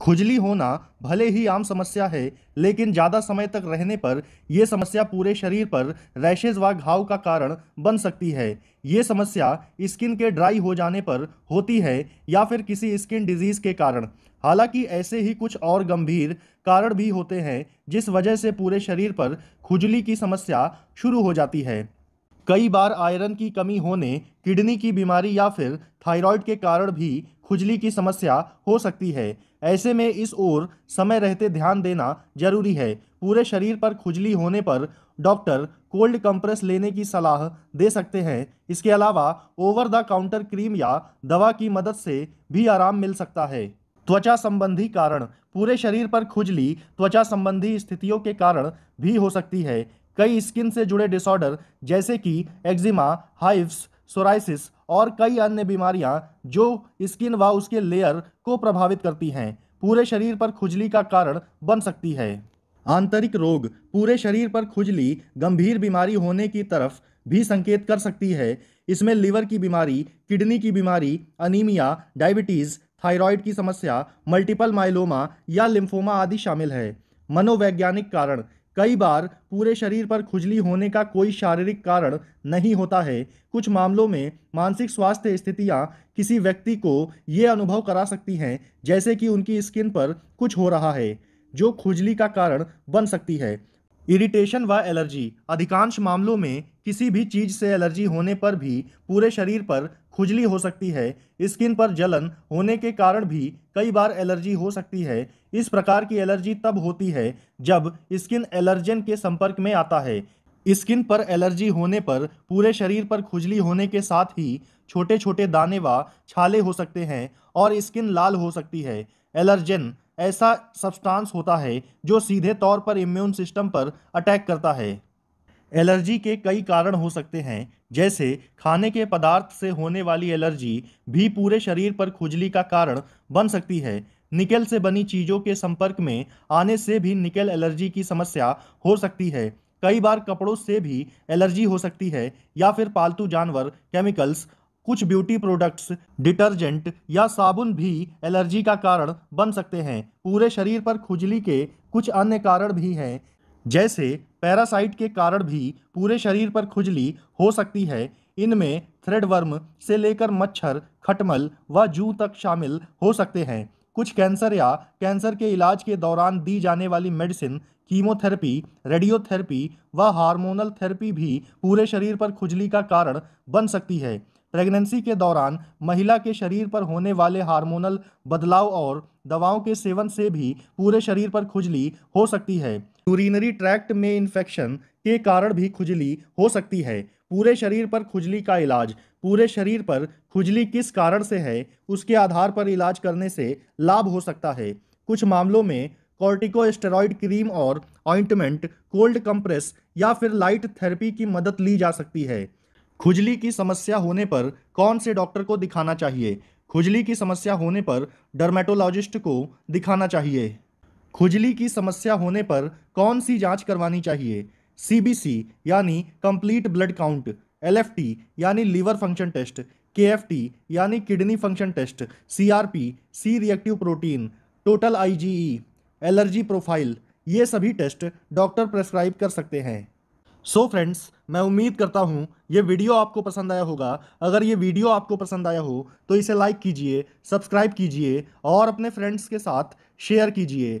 खुजली होना भले ही आम समस्या है लेकिन ज़्यादा समय तक रहने पर यह समस्या पूरे शरीर पर रैशेज व घाव का कारण बन सकती है ये समस्या स्किन के ड्राई हो जाने पर होती है या फिर किसी स्किन डिजीज़ के कारण हालांकि ऐसे ही कुछ और गंभीर कारण भी होते हैं जिस वजह से पूरे शरीर पर खुजली की समस्या शुरू हो जाती है कई बार आयरन की कमी होने किडनी की बीमारी या फिर थायराइड के कारण भी खुजली की समस्या हो सकती है ऐसे में इस ओर समय रहते ध्यान देना जरूरी है पूरे शरीर पर खुजली होने पर डॉक्टर कोल्ड कंप्रेस लेने की सलाह दे सकते हैं इसके अलावा ओवर द काउंटर क्रीम या दवा की मदद से भी आराम मिल सकता है त्वचा संबंधी कारण पूरे शरीर पर खुजली त्वचा संबंधी स्थितियों के कारण भी हो सकती है कई स्किन से जुड़े डिसऑर्डर जैसे कि एक्जिमा हाइव्स सोराइसिस और कई अन्य बीमारियां जो स्किन व उसके लेयर को प्रभावित करती हैं पूरे शरीर पर खुजली का कारण बन सकती है आंतरिक रोग पूरे शरीर पर खुजली गंभीर बीमारी होने की तरफ भी संकेत कर सकती है इसमें लीवर की बीमारी किडनी की बीमारी अनीमिया डायबिटीज़ थायराइड की समस्या मल्टीपल माइलोमा या लिम्फोमा आदि शामिल है मनोवैज्ञानिक कारण कई बार पूरे शरीर पर खुजली होने का कोई शारीरिक कारण नहीं होता है कुछ मामलों में मानसिक स्वास्थ्य स्थितियां किसी व्यक्ति को ये अनुभव करा सकती हैं जैसे कि उनकी स्किन पर कुछ हो रहा है जो खुजली का कारण बन सकती है इरिटेशन व एलर्जी अधिकांश मामलों में किसी भी चीज से एलर्जी होने पर भी पूरे शरीर पर खुजली हो सकती है स्किन पर जलन होने के कारण भी कई बार एलर्जी हो सकती है इस प्रकार की एलर्जी तब होती है जब स्किन एलर्जन के संपर्क में आता है स्किन पर एलर्जी होने पर पूरे शरीर पर खुजली होने के साथ ही छोटे छोटे दाने व छाले हो सकते हैं और स्किन लाल हो सकती है एलर्जन ऐसा सब्सटेंस होता है जो सीधे तौर पर इम्यून सिस्टम पर अटैक करता है एलर्जी के कई कारण हो सकते हैं जैसे खाने के पदार्थ से होने वाली एलर्जी भी पूरे शरीर पर खुजली का कारण बन सकती है निकल से बनी चीज़ों के संपर्क में आने से भी निकल एलर्जी की समस्या हो सकती है कई बार कपड़ों से भी एलर्जी हो सकती है या फिर पालतू जानवर केमिकल्स कुछ ब्यूटी प्रोडक्ट्स डिटर्जेंट या साबुन भी एलर्जी का कारण बन सकते हैं पूरे शरीर पर खुजली के कुछ अन्य कारण भी हैं जैसे पैरासाइट के कारण भी पूरे शरीर पर खुजली हो सकती है इनमें थ्रेडवर्म से लेकर मच्छर खटमल व जू तक शामिल हो सकते हैं कुछ कैंसर या कैंसर के इलाज के दौरान दी जाने वाली मेडिसिन कीमोथेरेपी रेडियोथेरेपी व हार्मोनल थेरेपी भी पूरे शरीर पर खुजली का कारण बन सकती है प्रेगनेंसी के दौरान महिला के शरीर पर होने वाले हार्मोनल बदलाव और दवाओं के सेवन से भी पूरे शरीर पर खुजली हो सकती है यूरिनरी ट्रैक्ट में इन्फेक्शन के कारण भी खुजली हो सकती है पूरे शरीर पर खुजली का इलाज पूरे शरीर पर खुजली किस कारण से है उसके आधार पर इलाज करने से लाभ हो सकता है कुछ मामलों में कॉर्टिकोस्टेरॉइड क्रीम और ऑइंटमेंट कोल्ड कंप्रेस या फिर लाइट थेरेपी की मदद ली जा सकती है खुजली की समस्या होने पर कौन से डॉक्टर को दिखाना चाहिए खुजली की समस्या होने पर डर्मेटोलॉजिस्ट को दिखाना चाहिए खुजली की समस्या होने पर कौन सी जांच करवानी चाहिए सीबीसी यानी कंप्लीट ब्लड काउंट एलएफटी यानी लीवर फंक्शन टेस्ट केएफटी यानी kidney function test CRP C reactive protein total IgE allergy profile ये सभी टेस्ट डॉक्टर प्रेस्क्राइब कर सकते हैं सो so फ्रेंड्स मैं उम्मीद करता हूँ ये वीडियो आपको पसंद आया होगा अगर ये वीडियो आपको पसंद आया हो तो इसे लाइक कीजिए सब्सक्राइब कीजिए और अपने फ्रेंड्स के साथ शेयर कीजिए